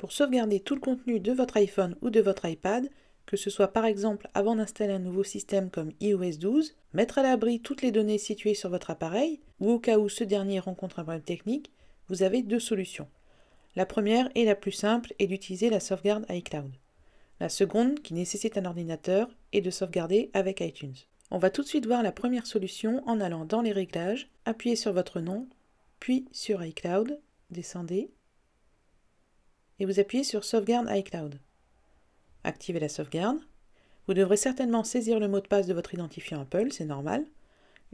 Pour sauvegarder tout le contenu de votre iPhone ou de votre iPad, que ce soit par exemple avant d'installer un nouveau système comme iOS 12, mettre à l'abri toutes les données situées sur votre appareil, ou au cas où ce dernier rencontre un problème technique, vous avez deux solutions. La première et la plus simple est d'utiliser la sauvegarde iCloud. La seconde, qui nécessite un ordinateur, est de sauvegarder avec iTunes. On va tout de suite voir la première solution en allant dans les réglages, appuyez sur votre nom, puis sur iCloud, descendez et vous appuyez sur Sauvegarde iCloud. Activez la sauvegarde. Vous devrez certainement saisir le mot de passe de votre identifiant Apple, c'est normal.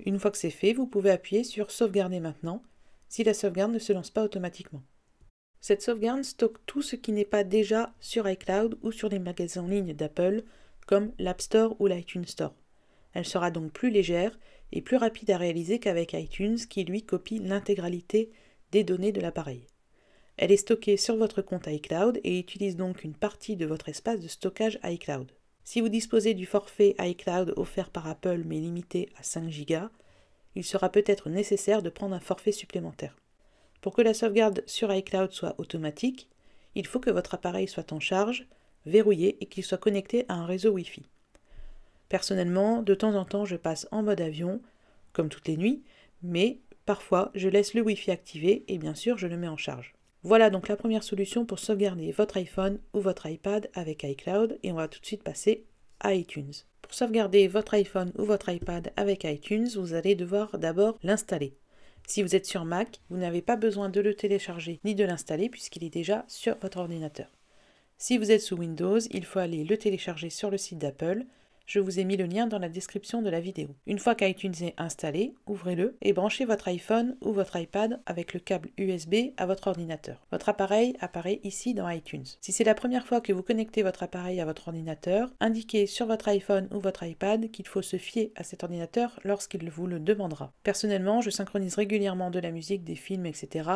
Une fois que c'est fait, vous pouvez appuyer sur Sauvegarder maintenant si la sauvegarde ne se lance pas automatiquement. Cette sauvegarde stocke tout ce qui n'est pas déjà sur iCloud ou sur les magasins en ligne d'Apple comme l'App Store ou l'iTunes Store. Elle sera donc plus légère et plus rapide à réaliser qu'avec iTunes qui lui copie l'intégralité des données de l'appareil. Elle est stockée sur votre compte iCloud et utilise donc une partie de votre espace de stockage iCloud. Si vous disposez du forfait iCloud offert par Apple mais limité à 5 Go, il sera peut-être nécessaire de prendre un forfait supplémentaire. Pour que la sauvegarde sur iCloud soit automatique, il faut que votre appareil soit en charge, verrouillé et qu'il soit connecté à un réseau Wi-Fi. Personnellement, de temps en temps, je passe en mode avion, comme toutes les nuits, mais parfois, je laisse le Wi-Fi activé et bien sûr, je le mets en charge. Voilà donc la première solution pour sauvegarder votre iPhone ou votre iPad avec iCloud et on va tout de suite passer à iTunes. Pour sauvegarder votre iPhone ou votre iPad avec iTunes, vous allez devoir d'abord l'installer. Si vous êtes sur Mac, vous n'avez pas besoin de le télécharger ni de l'installer puisqu'il est déjà sur votre ordinateur. Si vous êtes sous Windows, il faut aller le télécharger sur le site d'Apple je vous ai mis le lien dans la description de la vidéo. Une fois qu'iTunes est installé, ouvrez-le et branchez votre iPhone ou votre iPad avec le câble USB à votre ordinateur. Votre appareil apparaît ici dans iTunes. Si c'est la première fois que vous connectez votre appareil à votre ordinateur, indiquez sur votre iPhone ou votre iPad qu'il faut se fier à cet ordinateur lorsqu'il vous le demandera. Personnellement, je synchronise régulièrement de la musique, des films, etc.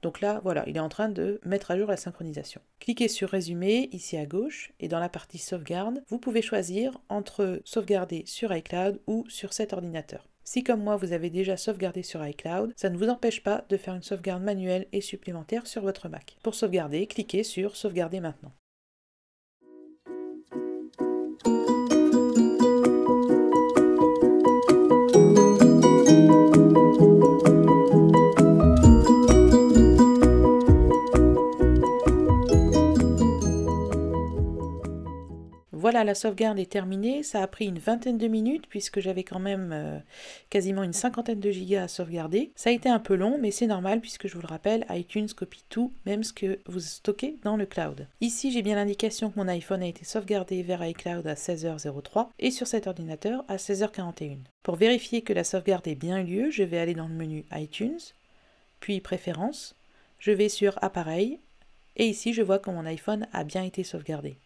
Donc là, voilà, il est en train de mettre à jour la synchronisation. Cliquez sur Résumé ici à gauche et dans la partie Sauvegarde, vous pouvez choisir entre euh, sauvegarder sur iCloud ou sur cet ordinateur. Si comme moi vous avez déjà sauvegardé sur iCloud, ça ne vous empêche pas de faire une sauvegarde manuelle et supplémentaire sur votre Mac. Pour sauvegarder, cliquez sur Sauvegarder maintenant. la sauvegarde est terminée. Ça a pris une vingtaine de minutes puisque j'avais quand même euh, quasiment une cinquantaine de gigas à sauvegarder. Ça a été un peu long, mais c'est normal puisque je vous le rappelle, iTunes copie tout, même ce que vous stockez dans le cloud. Ici, j'ai bien l'indication que mon iPhone a été sauvegardé vers iCloud à 16h03 et sur cet ordinateur à 16h41. Pour vérifier que la sauvegarde ait bien eu lieu, je vais aller dans le menu iTunes, puis Préférences, je vais sur Appareil, et ici je vois que mon iPhone a bien été sauvegardé.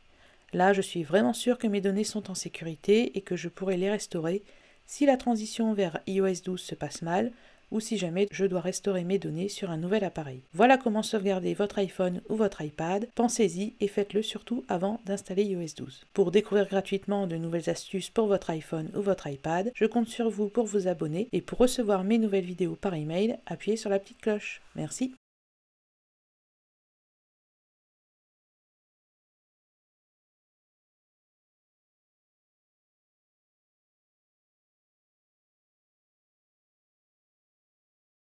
Là, je suis vraiment sûr que mes données sont en sécurité et que je pourrai les restaurer si la transition vers iOS 12 se passe mal ou si jamais je dois restaurer mes données sur un nouvel appareil. Voilà comment sauvegarder votre iPhone ou votre iPad. Pensez-y et faites-le surtout avant d'installer iOS 12. Pour découvrir gratuitement de nouvelles astuces pour votre iPhone ou votre iPad, je compte sur vous pour vous abonner et pour recevoir mes nouvelles vidéos par email, appuyez sur la petite cloche. Merci.